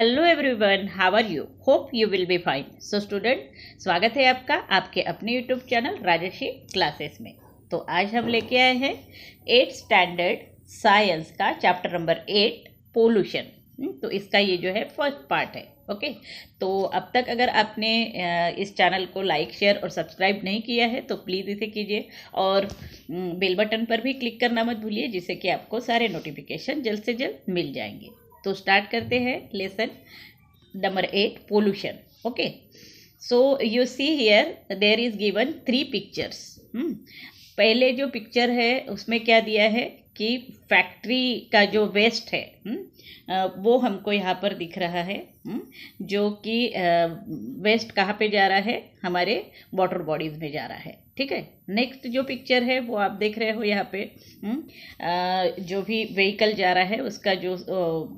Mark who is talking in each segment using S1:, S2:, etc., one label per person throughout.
S1: Hello everyone how are you hope you will be fine so student स्वागत है आपका आपके अपने यूट्यूब चैनल राजर्षि क्लासेस में तो आज हम लेके आए हैं एट स्टैंडर्ड साइंस का चैप्टर नंबर एट पोल्यूशन तो इसका ये जो है फर्स्ट पार्ट है ओके तो अब तक अगर आपने इस चैनल को लाइक शेयर और सब्सक्राइब नहीं किया है तो प्लीज़ इसे कीजिए और बेल हम्म, बटन पर भी क्लिक करना मत भूलिए जिससे कि आपको सारे नोटिफिकेशन जल्द से जल्द मिल जाएंगे तो स्टार्ट करते हैं lesson number eight pollution okay so you see here there is given three pictures पहले जो पिक्चर है उसमें क्या दिया है कि फैक्ट्री का जो वेस्ट है hmm, वो हमको यहाँ पर दिख रहा है hmm, जो कि वेस्ट कहाँ पे जा रहा है हमारे वाटर बॉडीज़ में जा रहा है ठीक है नेक्स्ट जो पिक्चर है वो आप देख रहे हो यहाँ पे हम्म, आ, जो भी व्हीकल जा रहा है उसका जो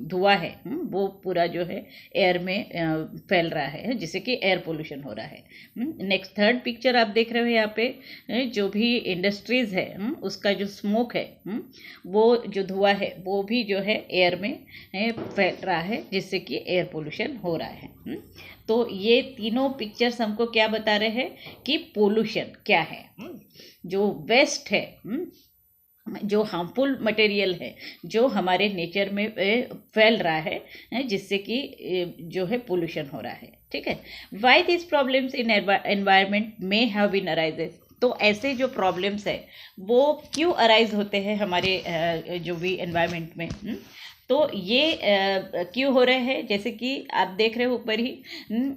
S1: धुआं है हम्म, वो पूरा जो है एयर में फैल रहा है जिससे कि एयर पोल्यूशन हो रहा है नेक्स्ट थर्ड पिक्चर आप देख रहे हो यहाँ पे जो भी इंडस्ट्रीज़ है हम्म, उसका जो स्मोक है वो जो धुआं है वो भी जो है एयर में फैल रहा है जिससे कि एयर पोल्यूशन हो रहा है तो ये तीनों पिक्चर्स हमको क्या बता रहे हैं कि पोल्यूशन क्या है जो वेस्ट है हम्म, जो हार्मफुल मटेरियल है जो हमारे नेचर में फैल रहा है जिससे कि जो है पोल्यूशन हो रहा है ठीक है why this problems in environment में हैव इन अराइजेस तो ऐसे जो प्रॉब्लम्स है वो क्यों अराइज होते हैं हमारे जो भी एनवायरमेंट में हुँ? हम्म? तो ये क्यों हो रहे हैं जैसे कि आप देख रहे हो ऊपर ही हम्म,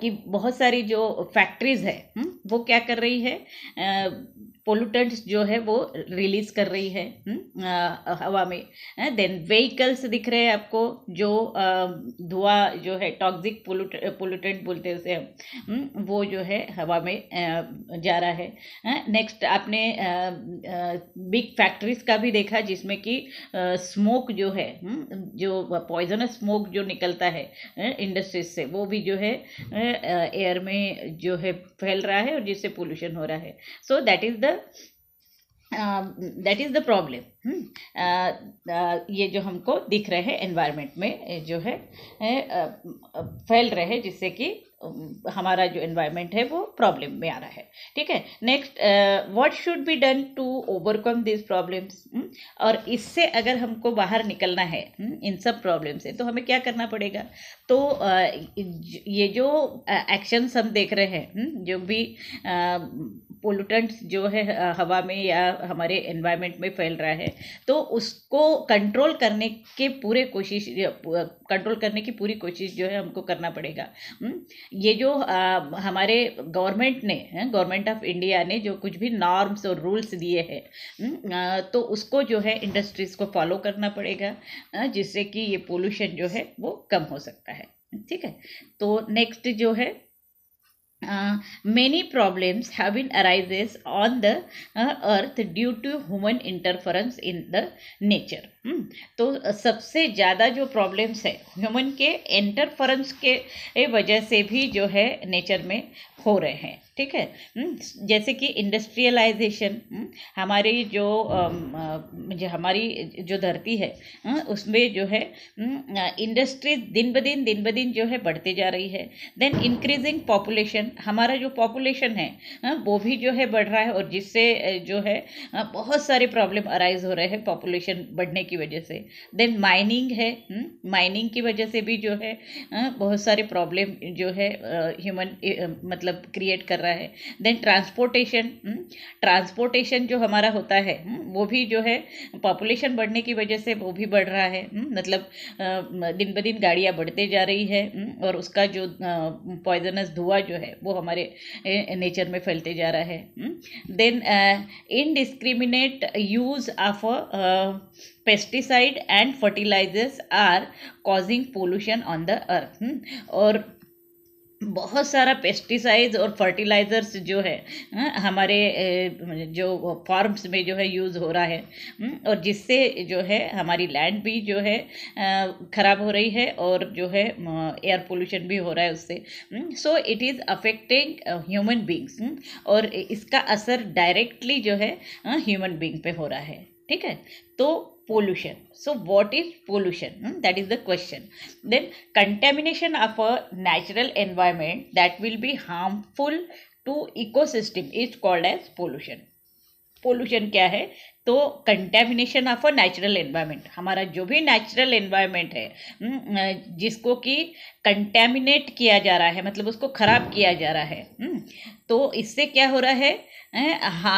S1: कि बहुत सारी जो फैक्ट्रीज़ है हम्म, वो क्या कर रही है पोल्यूटेंट्स जो है वो रिलीज कर रही है हम्म, हवा में देन व्हीकल्स दिख रहे हैं आपको जो धुआं जो है टॉक्सिक पोलूट पोल्यूटेंट बोलते हैं उसे हम हम्म, वो जो है हवा में जा रहा है नेक्स्ट आपने बिग फैक्ट्रीज का भी देखा जिसमें कि स्मोक जो है हम्म, जो पॉइजनस स्मोक जो निकलता है इंडस्ट्रीज से वो भी जो है एयर में जो है फैल रहा है और जिससे पोल्यूशन हो रहा है so that is the that is the problem ये जो हमको दिख रहे हैं एनवायरनमेंट में जो है फैल रहे हैं जिससे कि हमारा जो एनवायरनमेंट है वो प्रॉब्लम में आ रहा है ठीक है next what should be done to overcome this problems और इससे अगर हमको बाहर निकलना है hmm, इन सब प्रॉब्लम से तो हमें क्या करना पड़ेगा तो ये जो एक्शंस हम देख रहे हैं hmm, जो भी पोलूटेंट्स जो है हवा में या हमारे एनवायरनमेंट में फैल रहा है तो उसको कंट्रोल करने के पूरे कोशिश कंट्रोल करने की पूरी कोशिश जो है हमको करना पड़ेगा हम्म, ये जो हमारे गवर्नमेंट ने गवर्नमेंट ऑफ इंडिया ने जो कुछ भी नॉर्म्स और रूल्स दिए हैं हम्म, तो उसको जो है इंडस्ट्रीज़ को फॉलो करना पड़ेगा जिससे कि ये पोल्यूशन जो है वो कम हो सकता है ठीक है तो नेक्स्ट जो है Uh, many problems have been arises on the uh, earth due to human interference in the nature हम्म। तो सबसे ज़्यादा जो प्रॉब्लम्स है ह्यूमन के इंटरफरेंस के वजह से भी जो है नेचर में हो रहे हैं ठीक है हम्म। जैसे कि इंडस्ट्रियलाइजेशन हम्म। हमारी जो जो हमारी जो धरती है उसमें जो है इंडस्ट्री दिन ब दिन दिन ब दिन जो है बढ़ते जा रही है देन इंक्रीजिंग पॉपुलेशन हमारा जो पॉपुलेशन है वो भी जो है बढ़ रहा है और जिससे जो है बहुत सारे प्रॉब्लम अराइज हो रहे हैं पॉपुलेशन बढ़ने की की वजह से देन माइनिंग है माइनिंग हम्म, की वजह से भी जो है बहुत सारे प्रॉब्लम जो है ह्यूमन मतलब क्रिएट कर रहा है देन ट्रांसपोर्टेशन ट्रांसपोर्टेशन जो हमारा होता है हम्म, वो भी जो है पॉपुलेशन बढ़ने की वजह से वो भी बढ़ रहा है हम्म, मतलब दिन ब दिन गाड़ियाँ बढ़ते जा रही है और उसका जो पॉइजनस धुआं जो है वो हमारे नेचर में फैलते जा रहा है then indiscriminate use of pesticide and fertilizers are causing pollution on the earth और बहुत सारा पेस्टिसाइड्स और फर्टिलाइज़र्स जो है हाँ, हमारे मतलब जो फार्म्स में जो है यूज़ हो रहा है hmm. और जिससे जो है हमारी लैंड भी जो है ख़राब हो रही है और जो है एयर पोल्यूशन भी हो रहा है उससे so it is affecting human beings और इसका असर डायरेक्टली जो है ह्यूमन हाँ, बींग पे हो रहा है ठीक है तो pollution. So what is pollution? Hmm? That is the question. Then contamination of a natural environment that will be harmful to ecosystem is called as pollution. Pollution क्या है तो contamination of a natural environment हमारा जो भी natural environment है हम्म, जिसको कि contaminate किया जा रहा है मतलब उसको खराब किया जा रहा है हम्म, तो इससे क्या हो रहा है हाँ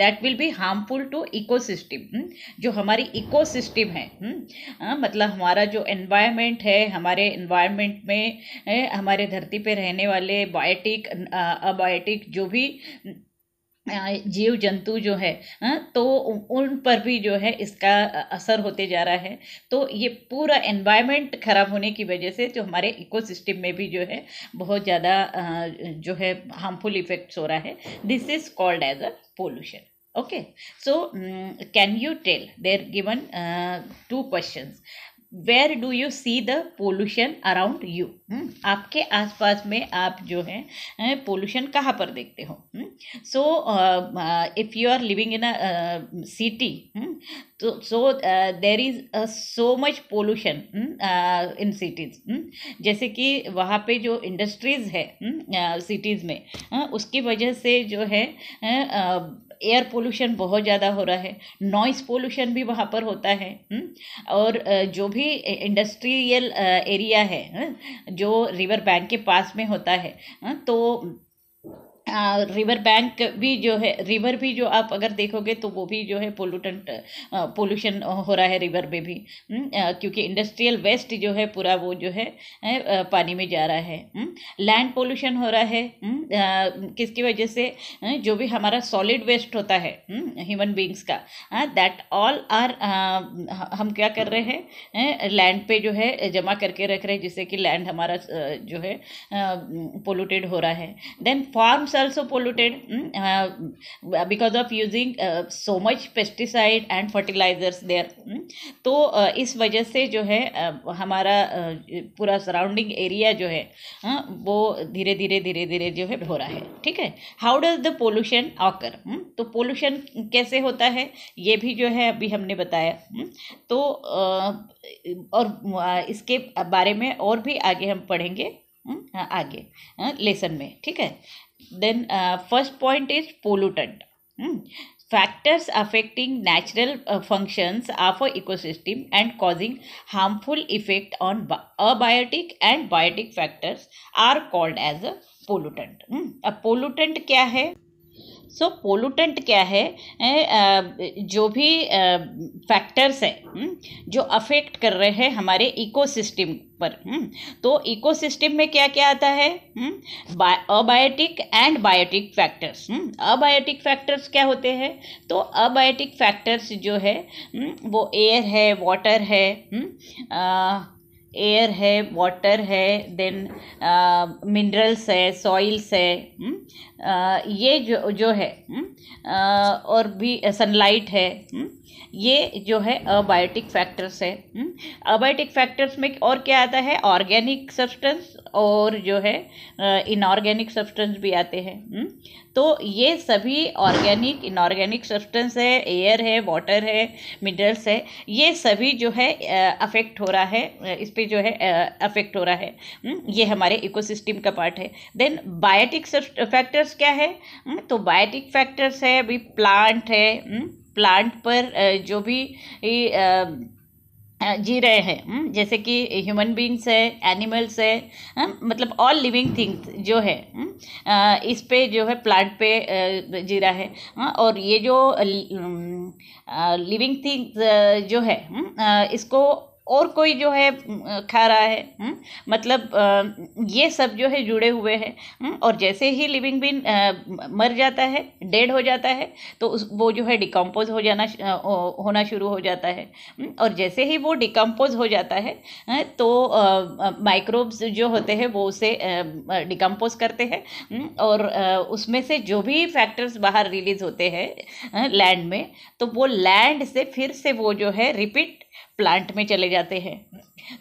S1: that will be harmful to ecosystem जो हमारी इकोसिस्टम है आ, हम्म, मतलब हमारा जो एनवायरनमेंट है हमारे एनवायरनमेंट में हमारे धरती पे रहने वाले बायोटिक अबायोटिक जो भी जीव जंतु जो है तो उन पर भी जो है इसका असर होते जा रहा है तो ये पूरा एनवायरनमेंट खराब होने की वजह से जो हमारे इकोसिस्टम में भी जो है बहुत ज़्यादा जो है हार्मफुल इफेक्ट्स हो रहा है this is called as a pollution okay so can you tell there given two questions where do you see the pollution around you आपके आसपास में आप जो है पोल्यूशन कहाँ पर देखते हो so if you are living in a city तो so there is so much pollution in cities जैसे कि वहाँ पे जो इंडस्ट्रीज़ है सिटीज़ में हाँ, उसकी वजह से जो है uh, एयर पोल्यूशन बहुत ज़्यादा हो रहा है नॉइस पोल्यूशन भी वहाँ पर होता है हम्म। और जो भी इंडस्ट्रियल एरिया है हम्म, जो रिवर बैंक के पास में होता है हम्म, तो रिवर बैंक भी जो है रिवर भी जो आप अगर देखोगे तो वो भी जो है पोल्यूटेंट पोल्यूशन हो रहा है रिवर में भी हम्म, क्योंकि इंडस्ट्रियल वेस्ट जो है पूरा वो जो है पानी में जा रहा है लैंड हम्म, पोल्यूशन हो रहा है हम्म, किसकी वजह से जो भी हमारा सॉलिड वेस्ट होता है ह्यूमन बींग्स का दैट ऑल आर हम क्या कर रहे हैं लैंड पे जो है जमा करके रख रहे हैं जिससे कि लैंड हमारा जो है पोल्यूटेड हो रहा है then farms crops also polluted because of using so much pesticide and fertilizers there तो uh, इस वजह से जो है uh, हमारा uh, पूरा सराउंडिंग एरिया जो है uh, वो धीरे धीरे धीरे धीरे जो है हो रहा है ठीक है how does the pollution occur तो पोल्यूशन कैसे होता है ये भी जो है अभी हमने बताया हुँ? Hmm. तो uh, और uh, इसके बारे में और भी आगे हम पढ़ेंगे हाँ आगे लेसन में ठीक है then uh, first point is pollutant hmm. factors affecting natural uh, functions of a ecosystem and causing harmful effect on abiotic and biotic factors are called as a pollutant hmm. a pollutant kya hai सो pollutant क्या है जो भी factors है हम्म, जो affect कर रहे हैं हमारे इकोसिस्टम पर हम्म, तो इकोसिस्टम में क्या क्या आता है abiotic and biotic factors abiotic factors क्या होते हैं तो अबायोटिक फैक्टर्स जो है हम्म, वो एयर है वाटर है एयर है वाटर है देन मिनरल्स uh, है सॉइल्स है आ, hmm? uh, ये जो जो है आ, hmm? uh, और भी सनलाइट है hmm? ये जो है अबायोटिक फैक्टर्स है अबायोटिक फैक्टर्स में और क्या आता है ऑर्गेनिक सब्सटेंस और जो है इनऑर्गेनिक सब्सटेंस भी आते हैं तो ये सभी ऑर्गेनिक इनऑर्गेनिक सब्सटेंस है एयर है वाटर है मिनरल्स है ये सभी जो है अफेक्ट हो रहा है इस पर जो है अफेक्ट हो रहा है हम्म, ये हमारे इकोसिस्टम का पार्ट है देन बायोटिक फैक्टर्स क्या है हम्म, तो बायोटिक फैक्टर्स है अभी प्लांट है प्लांट हम्म, पर जो भी जी रहे हैं हम्म, जैसे कि ह्यूमन बींग्स है एनिमल्स है हम्म, मतलब ऑल लिविंग थिंग्स जो है हम्म, इस पे जो है प्लांट पे जी रहा है हाँ, और ये जो लिविंग थिंग्स जो है इसको और कोई जो है खा रहा है मतलब ये सब जो है जुड़े हुए हैं और जैसे ही लिविंग बीन मर जाता है डेड हो जाता है तो उस वो जो है डिकम्पोज हो जाना होना शुरू हो जाता है और जैसे ही वो डिकम्पोज हो जाता है तो माइक्रोब्स जो होते हैं वो उसे डिकम्पोज करते हैं और उसमें से जो भी फैक्टर्स बाहर रिलीज होते हैं लैंड में तो वो लैंड से फिर से वो जो है रिपीट प्लांट में चले जाते हैं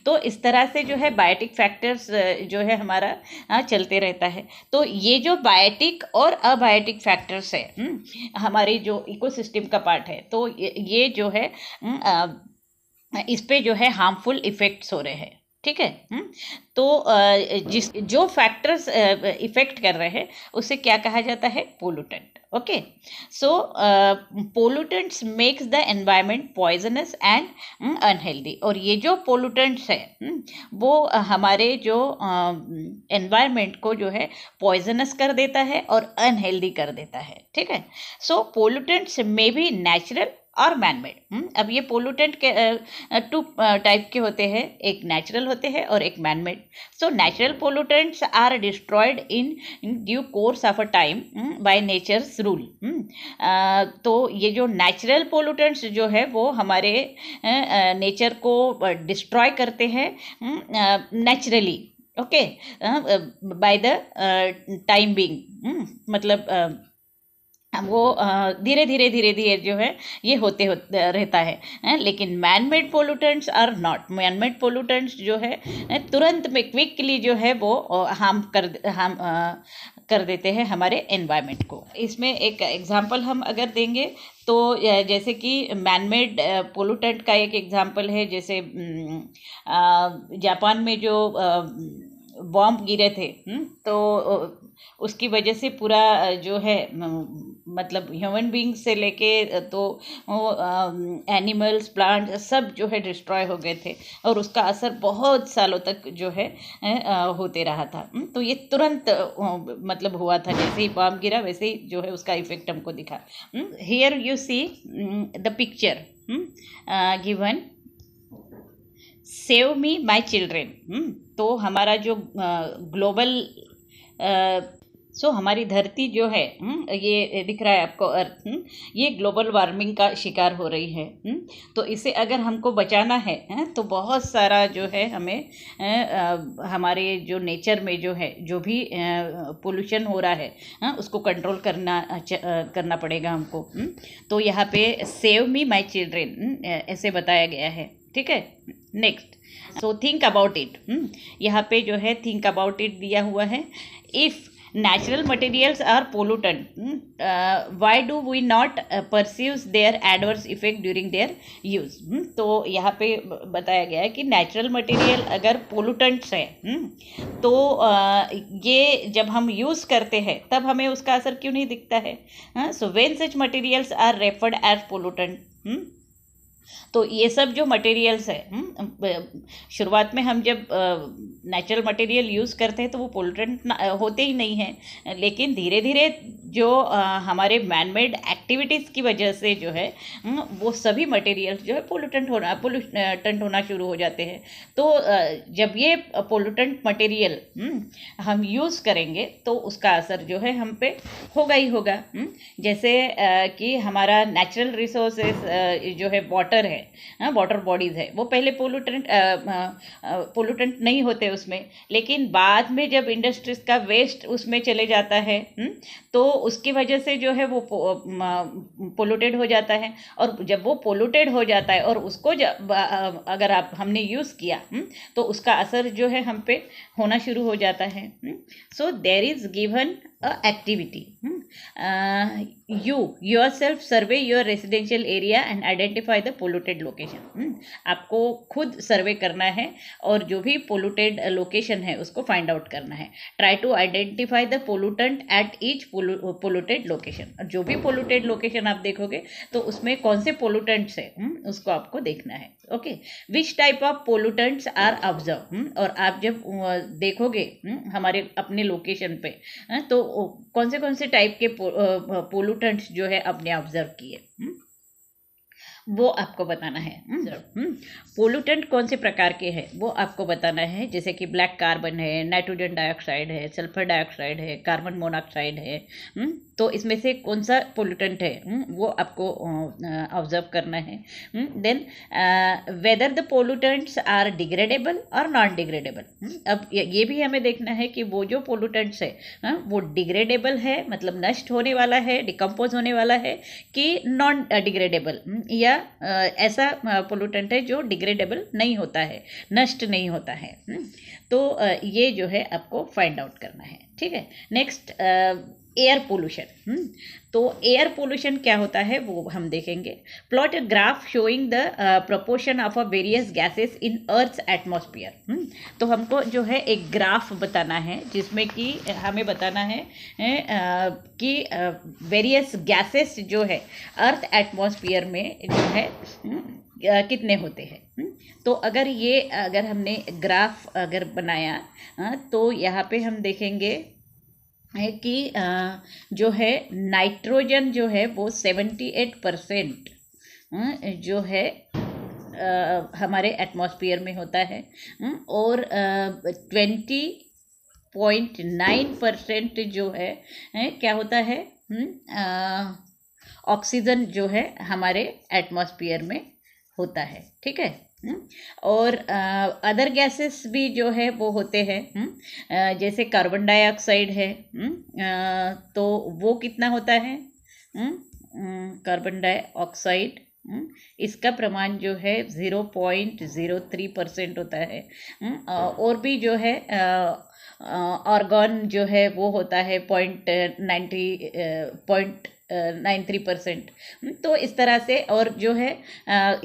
S1: तो इस तरह से जो है बायोटिक फैक्टर्स जो है हमारा हाँ, चलते रहता है तो ये जो बायोटिक और अबायोटिक फैक्टर्स है हमारे जो इकोसिस्टम का पार्ट है तो ये जो है हम्म, इस पे जो है हार्मफुल इफ़ेक्ट्स हो रहे हैं ठीक है हम्म, तो जिस जो फैक्टर्स इफ़ेक्ट कर रहे हैं उसे क्या कहा जाता है पोलूटन okay so uh, pollutants makes the environment poisonous and um, unhealthy और ये जो pollutants है वो हमारे जो environment को जो है poisonous कर देता है और unhealthy कर देता है ठीक है so pollutants may be natural और मैनमेड हम्म, अब ये पोलूटेंट के टू टाइप के होते हैं एक नेचुरल होते हैं और एक manmade so natural pollutants are destroyed in due course of a time by nature's rule तो ये जो नेचुरल पोलूटेंट्स जो है वो हमारे नेचर को डिस्ट्रॉय करते हैं naturally okay by the time being मतलब uh, वो धीरे धीरे धीरे धीरे जो है ये होते हो रहता है लेकिन man made pollutants are not man made pollutants जो है तुरंत में क्विकली जो है वो हार्म कर हार्म कर देते हैं हमारे एनवायरनमेंट को इसमें एक एग्जांपल हम अगर देंगे तो जैसे कि मैनमेड पोलूटेंट का एक एग्जांपल है जैसे जापान में जो बॉम्ब गिरे थे हम्म, तो उसकी वजह से पूरा जो है मतलब ह्यूमन बींग से लेके तो एनिमल्स प्लांट सब जो है डिस्ट्रॉय हो गए थे और उसका असर बहुत सालों तक जो है होते रहा था तो ये तुरंत मतलब हुआ था जैसे ही बॉम्ब गिरा वैसे ही जो है उसका इफेक्ट हमको दिखा here you see the picture given save me my children तो हमारा जो ग्लोबल सो so, हमारी धरती जो है हम्म, ये दिख रहा है आपको अर्थ हम्म, ये ग्लोबल वार्मिंग का शिकार हो रही है हम्म, तो इसे अगर हमको बचाना है, तो बहुत सारा जो है हमें हमारे जो नेचर में जो है जो भी पोल्यूशन हो रहा है उसको कंट्रोल करना करना पड़ेगा हमको तो यहाँ पे सेव मी माई चिल्ड्रेन ऐसे बताया गया है ठीक है next so think about it यहाँ पे जो है थिंक अबाउट इट दिया हुआ है if natural materials are polluted uh, why do we not uh, perceives their adverse effect during their use हुँ? तो यहाँ पे बताया गया है कि natural material अगर pollutants है हुँ? तो आ, ये जब हम use करते हैं तब हमें उसका असर क्यों नहीं दिखता है so when such materials are referred as pollutant pollutant तो ये सब जो मटेरियल्स है हम्म, शुरुआत में हम जब नेचुरल मटेरियल यूज़ करते हैं तो वो पोल्यूटेंट होते ही नहीं हैं लेकिन धीरे धीरे जो हमारे मैनमेड एक्टिविटीज़ की वजह से जो है हम्म, वो सभी मटेरियल्स जो है पोल्यूटेंट होना पोल्यूटेंट होना शुरू हो जाते हैं तो जब ये पोल्यूटेंट हम्म, मटेरियल हम यूज़ करेंगे तो उसका असर जो है हम पे होगा ही होगा जैसे कि हमारा नेचुरल रिसोर्सेज जो है वाटर वाटर है हाँ वाटर बॉडीज़ है वो पहले पोलूटेंट पोलूटेंट नहीं होते उसमें लेकिन बाद में जब इंडस्ट्रीज़ का वेस्ट उसमें चले जाता है हुँ? हम्म, तो उसकी वजह से जो है वो पोलूटेड हो जाता है और जब वो पोलूटेड हो जाता है और उसको जब अगर आप हमने यूज़ किया हुँ? हम्म, तो उसका असर जो है हम पे होना शुरू हो जाता है so there is given a activity you yourself survey your residential area and identify the polluted location हम्म, आपको खुद सर्वे करना है और जो भी पोलूटेड लोकेशन है उसको फाइंड आउट करना है try to identify the pollutant at each polluted location जो भी पोलूटेड लोकेशन आप देखोगे तो उसमें कौन से पोलूटेंट्स है हम्म, उसको आपको देखना है okay which type of pollutants are observe और आप जब देखोगे हम्म, हमारे अपने लोकेशन पे हाँ, तो कौन से कौन से टाइप के पोलूटेंट्स जो है अपने ऑब्जर्व किए वो आपको बताना है पोलूटेंट हम्म, हम्म। कौन से प्रकार के हैं वो आपको बताना है जैसे कि ब्लैक कार्बन है नाइट्रोजन डाइऑक्साइड है सल्फर डाइऑक्साइड है कार्बन मोनोऑक्साइड है हम्म, तो इसमें से कौन सा पोलूटेंट है वो आपको ऑब्जर्व करना है then whether the pollutants are degradable और नॉन डिग्रेडेबल अब ये भी हमें देखना है कि वो जो पोलूटेंट्स है वो डिग्रेडेबल है मतलब नष्ट होने वाला है डिकम्पोज होने वाला है कि नॉन डिग्रेडेबल या या ऐसा पोलूटेंट है जो डिग्रेडेबल नहीं होता है नष्ट नहीं होता है हम्म? तो ये जो है आपको फाइंड आउट करना है ठीक है नेक्स्ट एयर पोल्यूशन हम्म, तो एयर पोल्यूशन क्या होता है वो हम देखेंगे plot graph showing the proportion of a various gases in earth atmosphere तो हमको जो है एक ग्राफ बताना है जिसमें कि uh, हमें बताना है uh, कि वेरियस uh, गैसेस जो है अर्थ एटमोसफियर में जो है हम्म, कितने होते हैं हम्म, तो अगर ये अगर हमने ग्राफ अगर बनाया तो यहाँ पे हम देखेंगे है कि जो है नाइट्रोजन जो है वो सेवेंटी एट परसेंट जो है हमारे एटमॉस्फेयर में होता है और ट्वेंटी पॉइंट नाइन परसेंट जो है क्या होता है ऑक्सीजन जो है हमारे एटमॉस्फेयर में होता है ठीक है हम्म? और अदर गैसेस भी जो है वो होते हैं हम्म? जैसे कार्बन डाइऑक्साइड है हम्म? तो वो कितना होता है कार्बन डाइऑक्साइड इसका प्रमाण जो है zero point zero three percent होता है और भी जो है ऑर्गन जो है वो होता है point ninety point nine three percent हम्म, तो इस तरह से और जो है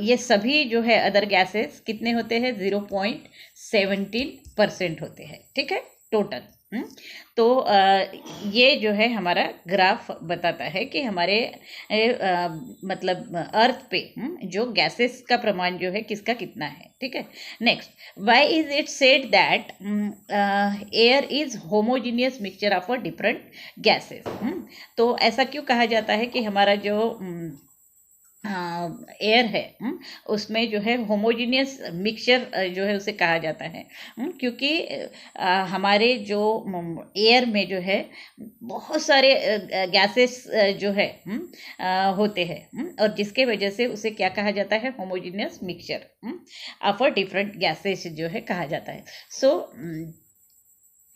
S1: ये सभी जो है अदर गैसेस कितने होते हैं ज़ीरो पॉइंट सेवनटीन परसेंट होते हैं ठीक है टोटल तो ये जो है हमारा ग्राफ बताता है कि हमारे मतलब अर्थ पे हम्म, जो गैसेस का प्रमाण जो है किसका कितना है ठीक है next why is it said that air is homogeneous mixture of different gases तो ऐसा क्यों कहा जाता है कि हमारा जो हम्म, एयर है हम्म, उसमें जो है होमोजीनियस मिक्सचर जो है उसे कहा जाता है हम्म, क्योंकि हमारे जो एयर में जो है बहुत सारे गैसेस जो है हम्म, होते हैं और जिसके वजह से उसे क्या कहा जाता है homogeneous mixture of different gases जो है कहा जाता है सो so,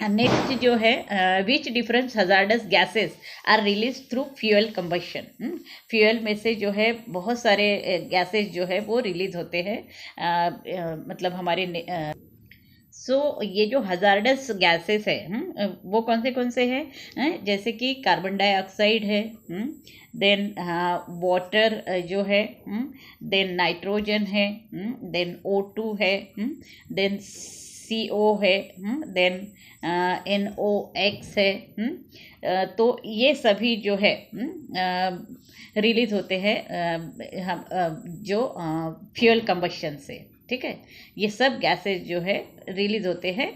S1: नेक्स्ट जो है which different hazardous gases are release through fuel combustion fuel में से जो है बहुत सारे गैसेस uh, जो है वो रिलीज होते हैं uh, uh, मतलब हमारे सो so, ये जो हजार्डस गैसेस है वो कौन से कौन से हैं जैसे कि कार्बन डाइऑक्साइड है देन hmm, वाटर जो है देन hmm, नाइट्रोजन है देन ओ टू है देन hmm, सी ओ है देन एन ओ एक्स है हुँ? हम्म, uh, तो ये सभी जो है रिलीज हम्म, uh, होते हैं uh, हम जो फ्यूल कम्बशन से ठीक है ये सब गैसेज जो है रिलीज होते हैं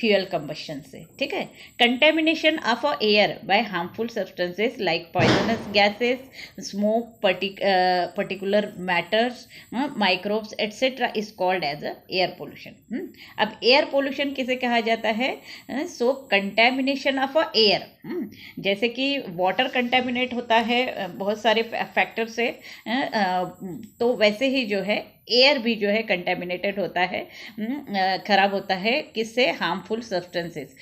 S1: फ्यूअल कम्बशन हम्म, से ठीक है contamination of a air by harmful substances like poisonous gases smoke particular matters microbes etcetera is called as a air pollution अब एयर पोल्यूशन किसे कहा जाता है so contamination of a air hmm? जैसे कि वाटर कंटेमिनेट होता है बहुत सारे फैक्टर से तो वैसे ही जो है एयर भी जो है कंटेमिनेटेड होता है हम्म, ख़राब होता है किससे हार्मफुल सब्सटेंसेस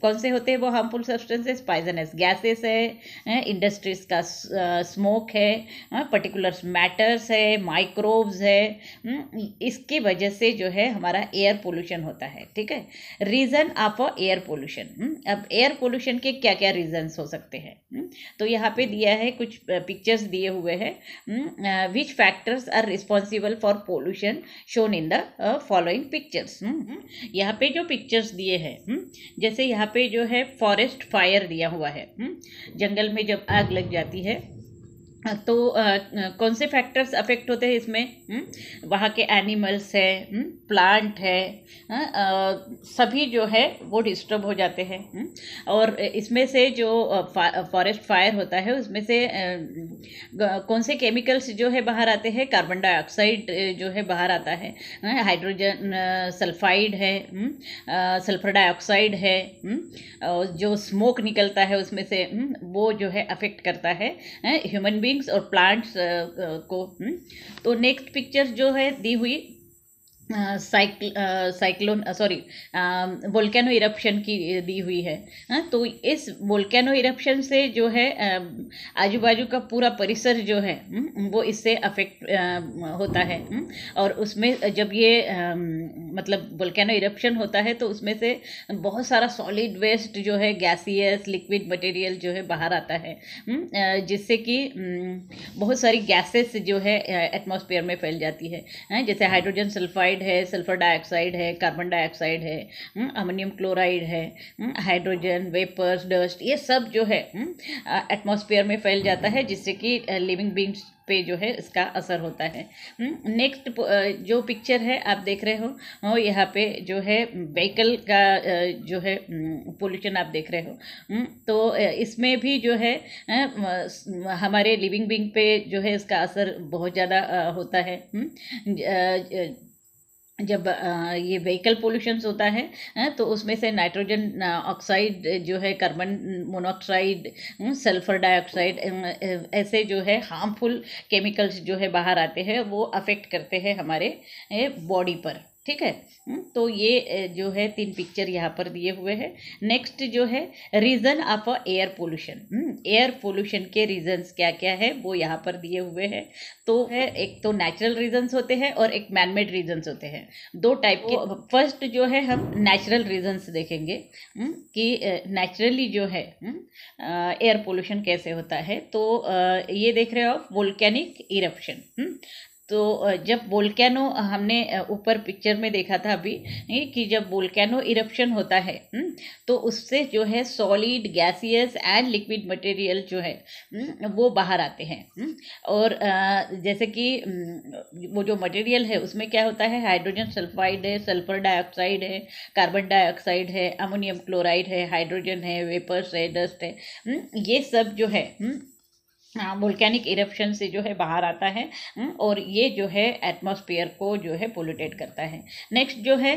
S1: कौन से होते हैं वो हार्मफुल सब्सटेंसेस पाइजनस गैसेस है इंडस्ट्रीज का स्मोक है पर्टिकुलर मैटर्स है माइक्रोव्स है हम्म, इसकी वजह से जो है हमारा एयर पोल्यूशन होता है ठीक है रीज़न ऑफ एयर पोल्यूशन अब एयर पोल्यूशन के क्या क्या रीजन हो सकते हैं हम्म, तो यहाँ पे दिया है कुछ पिक्चर्स दिए हुए हैं which factors are responsible responsible for pollution shown in the following pictures यहाँ पे जो पिक्चर्स दिए हैं hmm, जैसे यहाँ पे जो है फॉरेस्ट फायर दिया हुआ है hmm. जंगल में जब आग लग जाती है तो आ, कौन से फैक्टर्स अफेक्ट होते हैं इसमें हम्म? वहाँ के एनिमल्स है प्लांट हम्म? है आ, आ, सभी जो है वो डिस्टर्ब हो जाते हैं हम्म? और इसमें से जो फॉरेस्ट फायर होता है उसमें से कौन से केमिकल्स जो है बाहर आते हैं कार्बन डाइऑक्साइड जो है बाहर आता है हाइड्रोजन सल्फाइड है सल्फर डाइऑक्साइड है और जो स्मोक निकलता है उसमें से वो जो है अफेक्ट करता है ह्यूमन बी लिविंग्स और प्लांट्स uh, uh, को hmm? तो नेक्स्ट पिक्चर जो है दी हुई cycle cyclone sorry volcano eruption की दी हुई है हा? तो इस वोल्केनो इरप्शन से जो है आजू बाजू का पूरा परिसर जो है वो इससे अफेक्ट होता है और उसमें जब ये आ, मतलब वोल्केनो इरप्शन होता है तो उसमें से बहुत सारा सॉलिड वेस्ट जो है गैसियस लिक्विड मटेरियल जो है बाहर आता है जिससे कि बहुत सारी गैसेस जो है एटमॉस्फेयर में फैल जाती है हाँ, जैसे हाइड्रोजन सल्फाइड ऑक्साइड है सल्फर डाइऑक्साइड है कार्बन डाइऑक्साइड है अमोनियम हम्म, क्लोराइड है हाइड्रोजन वेपर्स डस्ट ये सब जो है एटमोसफियर हम्म, में फैल जाता है जिससे कि लिविंग बींग्स पे जो है इसका असर होता है नेक्स्ट हम्म, जो पिक्चर है आप देख रहे हो यहाँ पे जो है व्हीकल का जो है पोल्यूशन आप देख रहे हो तो इसमें भी जो है हमारे लिविंग बींग पे जो है इसका असर बहुत ज़्यादा होता है जब ये व्हीकल पोल्यूशन होता है तो उसमें से नाइट्रोजन ऑक्साइड जो है कार्बन मोनोऑक्साइड सल्फर डाइऑक्साइड ऐसे जो है हार्मफुल केमिकल्स जो है बाहर आते हैं वो अफेक्ट करते हैं हमारे बॉडी पर ठीक है हम्म, तो ये जो है तीन पिक्चर यहाँ पर दिए हुए हैं नेक्स्ट जो है reason of a air pollution air pollution के रीजंस क्या क्या है वो यहाँ पर दिए हुए हैं तो है एक तो नेचुरल रीजंस होते हैं और एक मैनमेड रीजंस होते हैं दो टाइप के फर्स्ट तो- जो है हम नेचुरल रीजंस देखेंगे हम्म, कि नेचुरली जो है एयर हम्म, पोल्यूशन कैसे होता है तो ये देख रहे हो आप वोल्केनिक इरप्शन तो जब बोलकैनो हमने ऊपर पिक्चर में देखा था अभी कि जब बोलकैनो इरप्शन होता है हम्म, तो उससे जो है solid gaseous and liquid material जो है हम्म, वो बाहर आते हैं हम्म, और जैसे कि वो जो मटेरियल है उसमें क्या होता है हाइड्रोजन सल्फाइड है सल्फर डाइऑक्साइड है कार्बन डाइऑक्साइड है अमोनियम क्लोराइड है हाइड्रोजन है वेपर्स है डस्ट है ये सब जो है वोल्केनिक हाँ, इरप्शन से जो है बाहर आता है और ये जो है एटमॉस्फेयर को जो है पोल्यूटेट करता है नेक्स्ट जो है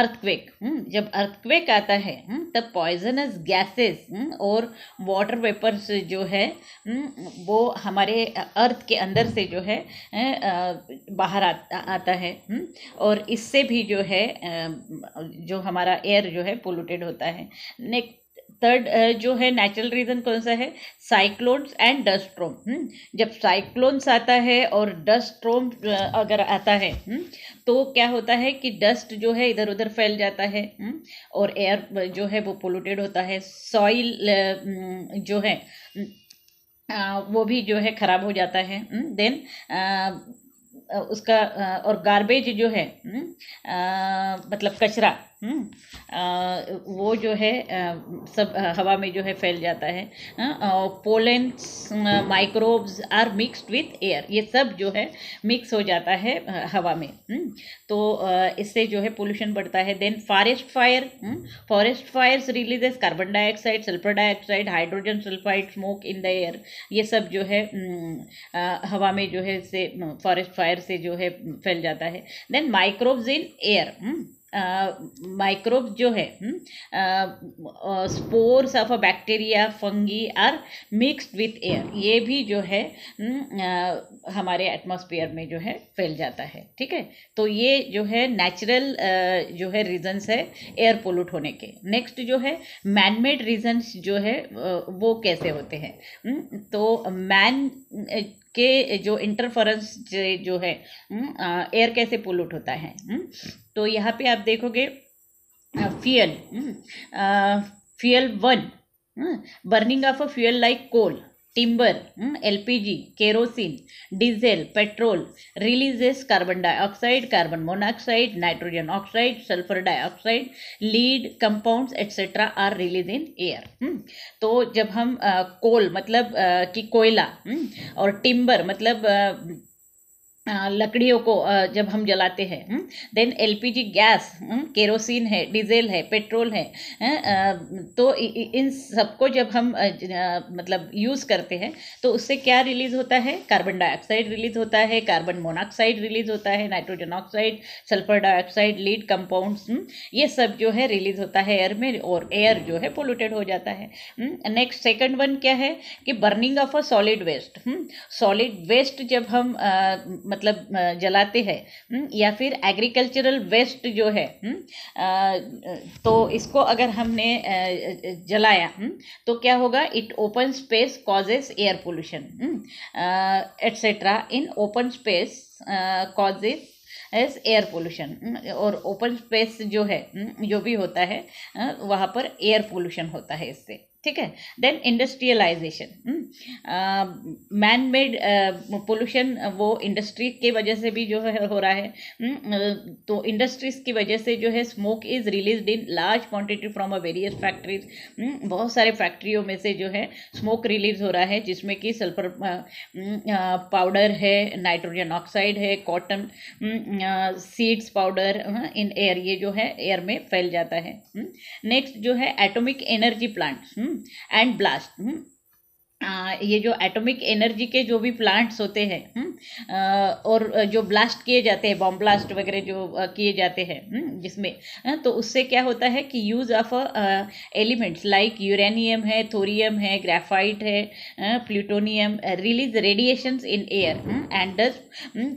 S1: अर्थक्वेक जब अर्थक्वेक आता है तब पॉइजनस गैसेस और वाटर वेपर्स जो है वो हमारे अर्थ के अंदर से जो है बाहर आता है और इससे भी जो है जो हमारा एयर जो है पोल्यूटेड होता है नेक्स्ट थर्ड uh, जो है नेचुरल रीजन कौन सा है साइक्लोन्स एंड डस्ट जब साइक्लोन्स आता है और डस्ट अगर आता है हम्म, तो क्या होता है कि डस्ट जो है इधर उधर फैल जाता है हम्म, और एयर जो है वो पोल्यूटेड होता है सॉइल हम्म, जो है वो भी जो है ख़राब हो जाता है देन उसका और गार्बेज जो है मतलब कचरा हम्म। आ, वो जो है आ, सब हवा में जो है फैल जाता है pollens microbes are mixed with air ये सब जो है मिक्स हो जाता है हवा में हुँ? हम्म। तो इससे जो है पोल्यूशन बढ़ता है then forest fire hmm, forest fires releases carbon dioxide sulphur dioxide hydrogen sulphide smoke in the air ये सब जो है आ, हवा में जो है से फॉरेस्ट फायर से जो है फैल जाता है then microbes in air microbe जो है spores hmm, of a bacteria fungi are mixed with air ये भी जो है आ, हम्म, हमारे एटमॉस्फेयर में जो है फैल जाता है ठीक है तो ये जो है नेचुरल जो है रीजंस है एयर पोल्यूट होने के नेक्स्ट जो है मैनमेड रीजंस जो है वो कैसे होते हैं हम्म, तो मैन के जो इंटरफरेंस जो है एयर हम्म, कैसे पोल्यूट होता है हम्म, तो यहाँ पे आप देखोगे fuel fuel one burning of a fuel like coal timber LPG kerosene diesel petrol releases carbon dioxide carbon monoxide nitrogen oxide sulphur dioxide lead compounds etcetera are release in air तो जब हम कोल मतलब कि कोयला hmm, और timber मतलब लकड़ियों को जब हम जलाते हैं देन एलपीजी गैस केरोसिन है डीजल है पेट्रोल है तो इन सबको जब हम मतलब यूज़ करते हैं तो उससे क्या रिलीज़ होता है कार्बन डाइऑक्साइड रिलीज़ होता है कार्बन मोनोऑक्साइड रिलीज़ होता है nitrogen oxide sulphur dioxide lead compounds ये सब जो है रिलीज़ होता है एयर में और एयर जो है पोल्यूटेड हो जाता है नेक्स्ट सेकेंड वन क्या है कि burning of a solid waste solid waste जब हम मतलब जलाते हैं हम्म, या फिर एग्रीकल्चरल वेस्ट जो है हम्म, तो इसको अगर हमने जलाया हम्म, तो क्या होगा it open space causes air pollution etcetera in open space causes as air pollution और ओपन स्पेस जो है जो भी होता है वहाँ पर एयर पोल्यूशन होता है इससे ठीक है then industrialisation man made pollution वो इंडस्ट्री के वजह से भी जो है हो रहा है hmm. uh, तो इंडस्ट्रीज की वजह से जो है smoke is release in large quantity from a various factories बहुत सारे फैक्ट्रियों में से जो है स्मोक रिलीज हो रहा है जिसमें कि sulphur powder uh, hmm, uh, है नाइट्रोजन ऑक्साइड है cotton seeds powder in air ये जो है एयर में फैल जाता है नेक्स्ट hmm. जो है atomic energy plants Hmm. and blast hmm. ये जो एटॉमिक एनर्जी के जो भी प्लांट्स होते हैं हम्म, और जो ब्लास्ट किए जाते हैं बॉम्ब ब्लास्ट वगैरह जो किए जाते हैं हम्म, जिसमें हाँ, तो उससे क्या होता है कि use of elements like uranium है थोरियम है ग्रेफाइट है plutonium release radiation in air and does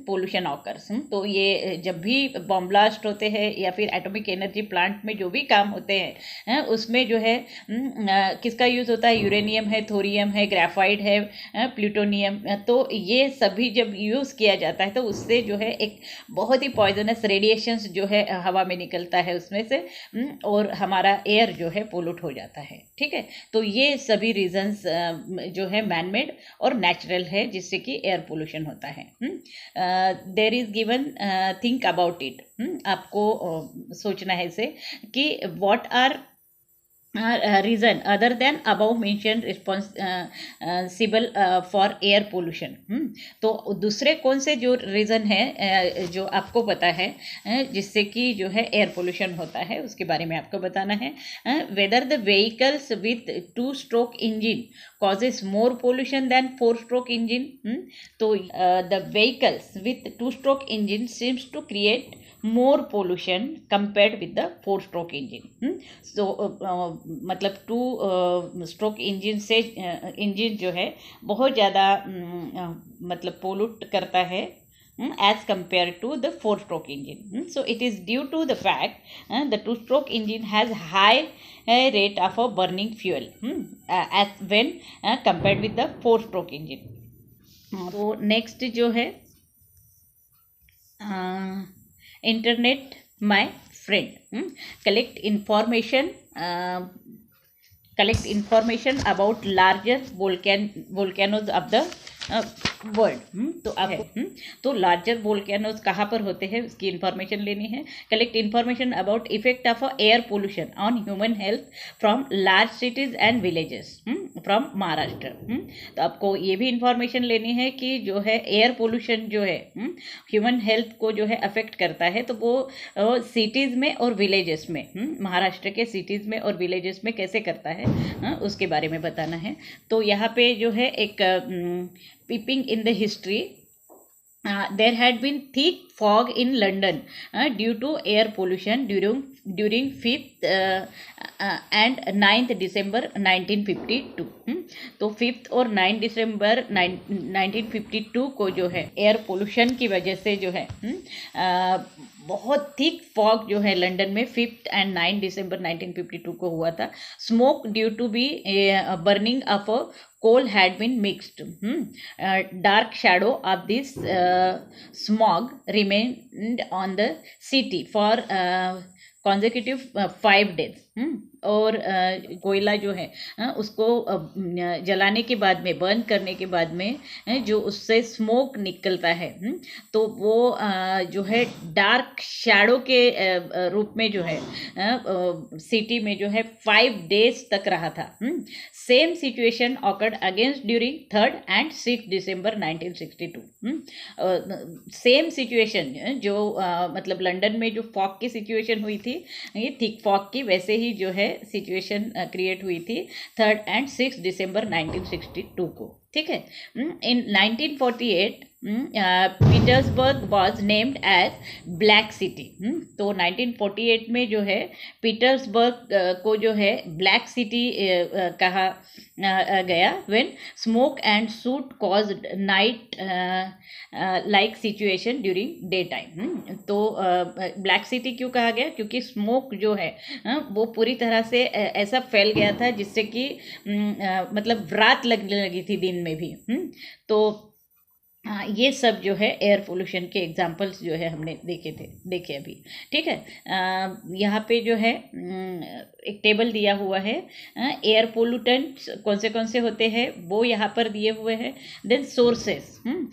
S1: pollution occurs तो ये जब भी बॉम्ब ब्लास्ट होते हैं या फिर एटोमिक एनर्जी प्लांट में जो भी काम होते हैं हाँ, उसमें जो है हम्म, किसका यूज़ होता है यूरेनियम है थोरियम है ग्रेफाइट है प्लूटोनियम तो ये सभी जब यूज़ किया जाता है तो उससे जो है एक बहुत ही पॉइजनस रेडिएशंस जो है हवा में निकलता है उसमें से और हमारा एयर जो है पोलूट हो जाता है ठीक है तो ये सभी रीजंस जो है मैन मेड और नेचुरल है जिससे कि एयर पोल्यूशन होता है there is given think about it आपको सोचना है इसे कि what are reason uh, other other than above mentioned responsible uh, uh, uh for hmm. तो दूसरे कौन से जो रीज़न है uh, जो आपको पता है जिससे कि जो है एयर पोल्यूशन होता है उसके बारे में आपको बताना है whether the vehicles with two stroke engine causes more pollution than four stroke engine तो the vehicles with two stroke engine seems to create more pollution compared with the four stroke engine so मतलब two stroke engine से engine uh, जो है बहुत ज़्यादा mm, uh, मतलब pollute करता है as compare to the four stroke engine so it is due to the fact the two stroke engine has high rate of a burning fuel as when compared with the four stroke engine तो next जो है uh, internet my friend collect information collect information about largest volcano volcanoes of the word hmm? तो आपको hmm? तो larger volcanoes कहाँ पर होते हैं उसकी इन्फॉर्मेशन लेनी है collect information about effect of air pollution on human health from large cities and villages from Maharashtra तो आपको ये भी इन्फॉर्मेशन लेनी है कि जो है एयर पोल्यूशन जो है ह्यूमन hmm? हेल्थ को जो है अफेक्ट करता है तो वो सिटीज़ में और विलेजेस में महाराष्ट्र के सिटीज़ में और विलेजेस में कैसे करता है हाँ, उसके बारे में बताना है तो यहाँ पे जो है एक peeping in the history uh, there had been thick fog in London uh, due to air pollution during during 5th uh, uh, and 9th December 1952 हुँ? तो 5th और 9 दिसंबर 1952 को जो है एयर पोल्यूशन की वजह से जो है हुँ? आ, बहुत थिक फॉग जो है लंदन में फिफ्थ एंड नाइन दिसंबर 1952 को हुआ था smoke due to be burning of a coal had been mixed. Hmm? Uh, dark shadow of this uh, smog remained on the city for uh, consecutive five days और कोयला uh, जो है uh, उसको uh, जलाने के बाद में burn करने के बाद में जो उससे स्मोक निकलता है hmm? तो वो जो है डार्क शैडो के रूप में जो है सिटी में जो है फाइव डेज तक रहा था hmm? Same situation occurred against during third and six December 1962 हुँ? सेम सिचुएशन जो uh, मतलब लंदन में जो फॉक की सिचुएशन हुई थी ये थिक फॉक की वैसे ही जो है सिचुएशन क्रिएट uh, हुई थी थर्ड एंड सिक्स दिसंबर 1962 को ठीक है in hmm? 1948 Petersburg was named as black city तो 1948 में जो है पीटर्सबर्ग uh, को जो है ब्लैक सिटी uh, uh, कहा गया when smoke and soot cause night like situation during day time तो ब्लैक सिटी क्यों कहा गया क्योंकि स्मोक जो है हाँ, वो पूरी तरह से ऐसा फैल गया था जिससे कि mm, मतलब रात लगने लगी थी दिन में भी hmm? तो हाँ ये सब जो है एयर पोल्यूशन के एग्जांपल्स जो है हमने देखे थे देखे अभी ठीक है यहाँ पे जो है एक टेबल दिया हुआ है एयर पोल्यूटेंट कौन से कौन से होते हैं वो यहाँ पर दिए हुए हैं देन सोर्सेस हम्म,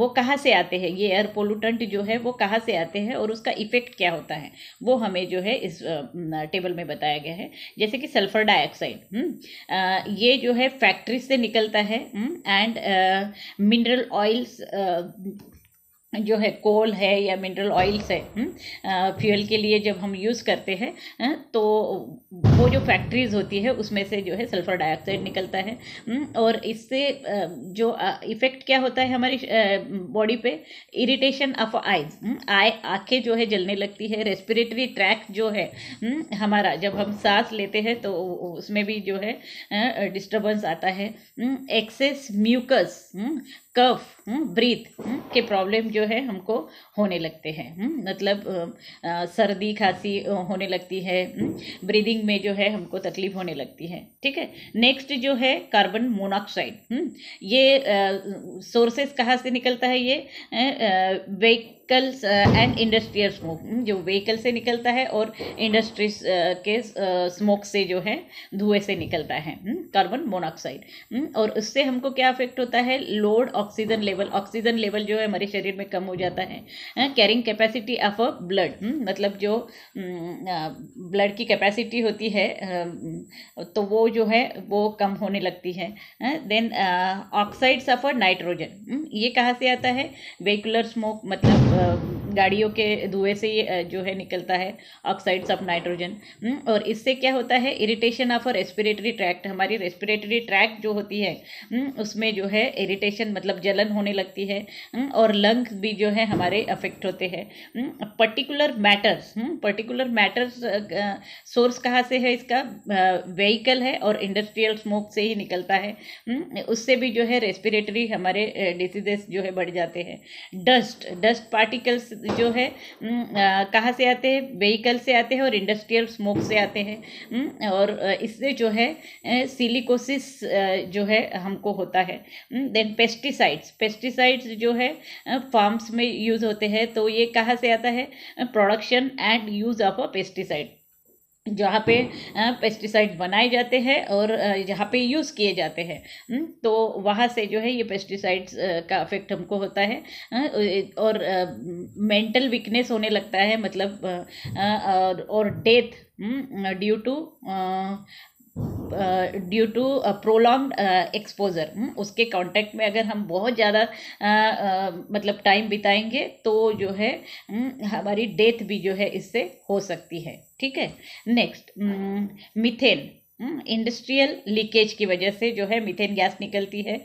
S1: वो कहाँ से आते हैं ये एयर पोल्यूटेंट जो है वो कहाँ से आते हैं और उसका इफेक्ट क्या होता है वो हमें जो है इस टेबल में बताया गया है जैसे कि सल्फर हम्म, डाइऑक्साइड ये जो है फैक्ट्री से निकलता है एंड मिनरल ऑयल्स जो है कोल है या मिनरल ऑयल्स है हम्म, फ्यूल के लिए जब हम यूज़ करते हैं तो वो जो फैक्ट्रीज़ होती है उसमें से जो है सल्फ़र डाइऑक्साइड निकलता है हम्म, और इससे जो इफ़ेक्ट क्या होता है हमारी बॉडी पे irritation of eyes hmm, eye आँखें जो है जलने लगती है रेस्पिरेटरी ट्रैक जो है हमारा जब हम सांस लेते हैं तो उसमें भी जो है डिस्टर्बेंस आता है excess mucus cough breath hmm, hmm, के प्रॉब्लम जो है हमको होने लगते हैं हम्म, मतलब सर्दी खांसी होने लगती है ब्रीदिंग में जो है हमको तकलीफ होने लगती है ठीक है नेक्स्ट जो है कार्बन मोनोऑक्साइड ये सोर्सेस कहाँ से निकलता है ये wake vehicles and industrial smoke जो व्हीकल से निकलता है और इंडस्ट्रीज uh, के स्मोक uh, से जो है धुएं से निकलता है कार्बन hmm, मोनोऑक्साइड hmm, और उससे हमको क्या अफेक्ट होता है lowered oxygen level oxygen level जो है हमारे शरीर में कम हो जाता है carrying capacity of a blood मतलब जो ब्लड hmm, uh, की कैपेसिटी होती है um, तो वो जो है वो कम होने लगती है then oxides of a nitrogen ये कहाँ से आता है वेकुलर स्मोक मतलब um, गाड़ियों के धुएं से ये जो है निकलता है ऑक्साइड्स ऑफ नाइट्रोजन और इससे क्या होता है इरिटेशन ऑफ रेस्पिरेटरी ट्रैक्ट हमारी रेस्पिरेटरी ट्रैक्ट जो होती है हम्म, उसमें जो है इरिटेशन मतलब जलन होने लगती है हम्म, और लंग्स भी जो है हमारे अफेक्ट होते हैं particular matters particular matters source कहाँ से है इसका व्हीकल है और इंडस्ट्रियल स्मोक से ही निकलता है हम्म, उससे भी जो है रेस्पिरेटरी हमारे डिसीजेस जो है बढ़ जाते हैं डस्ट डस्ट पार्टिकल्स जो है कहाँ से आते हैं व्हीकल से आते हैं और इंडस्ट्रियल स्मोक से आते हैं और इससे जो है सिलिकोसिस जो है हमको होता है देन पेस्टिसाइड्स पेस्टिसाइड्स जो है फार्म्स में यूज़ होते हैं तो ये कहाँ से आता है production and use of a pesticide जहाँ पे पेस्टिसाइड बनाए जाते हैं और जहाँ पे यूज़ किए जाते हैं हम्म, तो वहाँ से जो है ये पेस्टिसाइड्स का अफेक्ट हमको होता है और मेंटल वीकनेस होने लगता है मतलब और death due to due to prolong exposure उसके कांटेक्ट में अगर हम बहुत ज़्यादा uh, uh मतलब टाइम बिताएंगे तो जो है hmm, हमारी डेथ भी जो है इससे हो सकती है ठीक है next methane hmm, industrial hmm, leakage की वजह से जो है मीथेन गैस निकलती है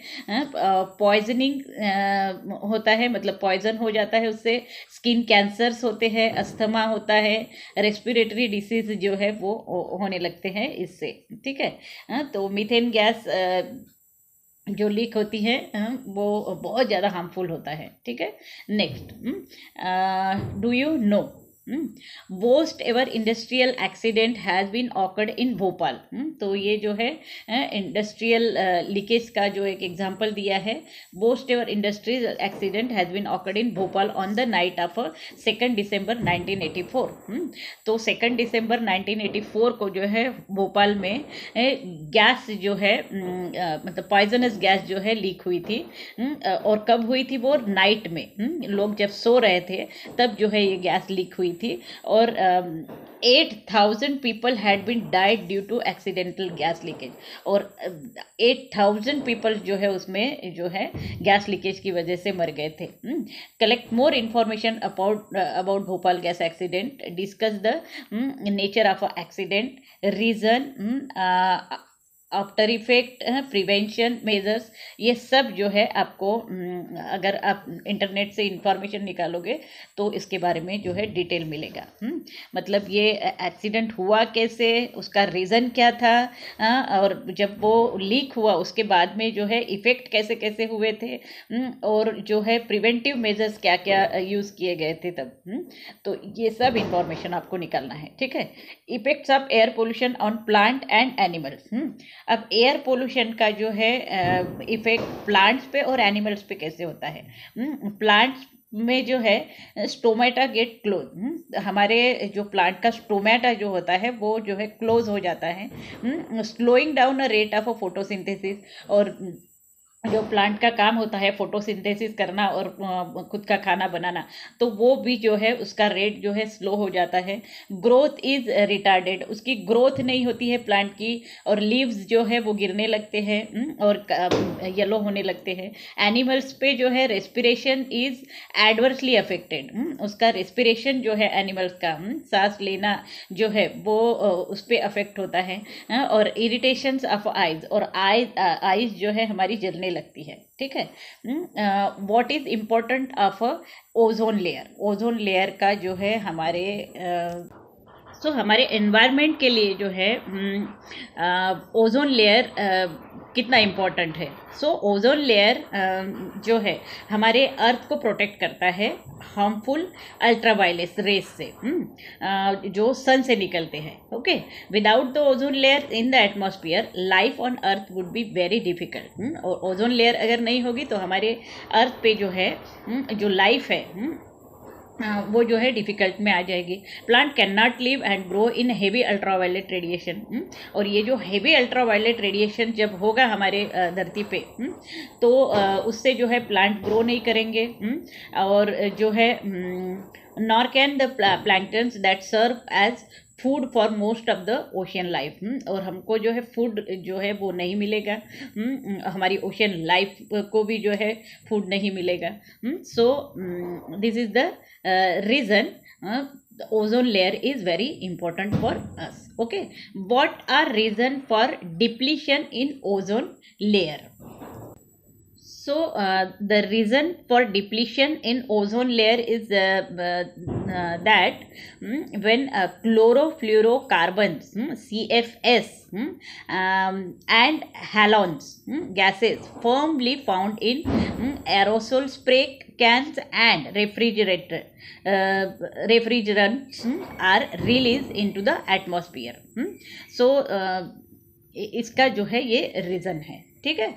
S1: पॉइजनिंग हाँ, होता है मतलब पॉइजन हो जाता है उससे स्किन कैंसर्स होते हैं अस्थमा होता है रेस्पिरेटरी डिसीज जो है वो होने लगते हैं इससे ठीक है हाँ, तो मीथेन गैस जो लीक होती है वो बहुत ज़्यादा हार्मफुल होता है ठीक है next do you know worst ever industrial accident has been occurred in Bhopal hmm, तो ये जो है इंडस्ट्रियल लीकेज का जो एक एग्जाम्पल दिया है worst ever industries accident has been occurred in Bhopal on the night of second eighty four तो सेकेंड एटी फोर को जो है भोपाल में गैस जो है हम्म, मतलब पॉइजनस गैस जो है लीक हुई थी हम्म, और कब हुई थी वो नाइट में लोग जब सो रहे थे तब जो है ये गैस लीक हुई थी और eight thousand people had been died due to accidental gas leakage और एट थाउजेंड पीपल जो है उसमें जो है गैस लीकेज की वजह से मर गए थे collect more information about about Bhopal gas accident discuss the nature of a accident reason after effect prevention measures ये सब जो है आपको हम्म, अगर आप इंटरनेट से इंफॉर्मेशन निकालोगे तो इसके बारे में जो है डिटेल मिलेगा हुँ? हम्म, मतलब ये एक्सीडेंट हुआ कैसे उसका रीज़न क्या था हाँ, और जब वो लीक हुआ उसके बाद में जो है इफ़ेक्ट कैसे कैसे हुए थे हुँ? हम्म, और जो है प्रिवेंटिव मेजर्स क्या क्या यूज़ किए गए थे तब हुँ? तो ये सब इंफॉर्मेशन आपको निकालना है ठीक है effects of air pollution on plant and animals अब एयर पोल्यूशन का जो है इफ़ेक्ट प्लांट्स पे और एनिमल्स पे कैसे होता है प्लांट्स हम्म, में जो है स्टोमेटा गेट क्लोज हमारे जो प्लांट का स्टोमेटा जो होता है वो जो है क्लोज हो जाता है slowing down rate of photosynthesis और जो प्लांट का काम होता है फोटोसिंथेसिस करना और खुद का खाना बनाना तो वो भी जो है उसका रेट जो है स्लो हो जाता है ग्रोथ इज़ रिटार्डेड उसकी ग्रोथ नहीं होती है प्लांट की और लीव्स जो है वो गिरने लगते हैं हम्म, और येलो होने लगते हैं एनिमल्स पे जो है रेस्पिरेशन इज़ एडवर्सली अफेक्टेड उसका रेस्पिरेशन जो है एनिमल्स का हम्म, सांस लेना जो है वो उस पर अफेक्ट होता है और इरीटेशन ऑफ आइज और आइज आइज जो है हमारी जलने लगती है ठीक है what is important of ozone layer ozone layer का जो है हमारे uh, सो so, हमारे एनवायरनमेंट के लिए जो है ओज़ोन हम्म, लेयर कितना इम्पॉर्टेंट है सो ओजोन लेयर जो है हमारे अर्थ को प्रोटेक्ट करता है हार्मफुल अल्ट्रावायलेस रेस से hmm. uh, जो सन से निकलते हैं okay without the ozone layer in the atmosphere life on earth would be very difficult और ओजोन लेयर अगर नहीं होगी तो हमारे अर्थ पे जो है hmm, जो लाइफ है hmm, हाँ, वो जो है डिफ़िकल्ट में आ जाएगी plant can not live and grow in heavy ultraviolet radiation और ये जो हैवी अल्ट्रावायलेट रेडिएशन जब होगा हमारे धरती पे हम्म, तो उससे जो है प्लांट ग्रो नहीं करेंगे हम्म, और जो है nor can the plant that serve as food for most of the ocean life और हमको जो है फूड जो है वो नहीं मिलेगा hmm, हमारी ओशियन लाइफ को भी जो है फूड नहीं मिलेगा so this is the reason ozone layer is very important for us okay what are reason for depletion in ozone layer so uh, the reason for depletion in ozone layer is uh, uh, that um, when uh, chlorofluorocarbons um, cfs um, and halons gases firmly found in aerosol spray cans and refrigerator uh, refrigerants are released into the atmosphere so uh, इसका जो है ये reason है ठीक है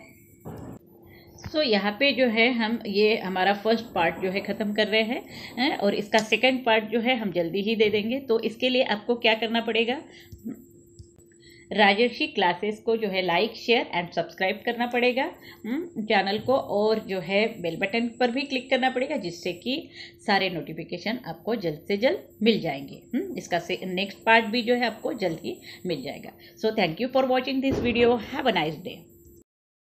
S1: सो so, यहाँ पे जो है हम ये हमारा फर्स्ट पार्ट जो है ख़त्म कर रहे हैं है? और इसका सेकेंड पार्ट जो है हम जल्दी ही दे देंगे तो इसके लिए आपको क्या करना पड़ेगा राजर्षि क्लासेस को जो है लाइक शेयर एंड सब्सक्राइब करना पड़ेगा चैनल हम्म, को और जो है बेल बटन पर भी क्लिक करना पड़ेगा जिससे कि सारे नोटिफिकेशन आपको जल्द से जल्द मिल जाएंगे हम्म, इसका से नेक्स्ट पार्ट भी जो है आपको जल्द ही मिल जाएगा so thank you for watching this video have a nice day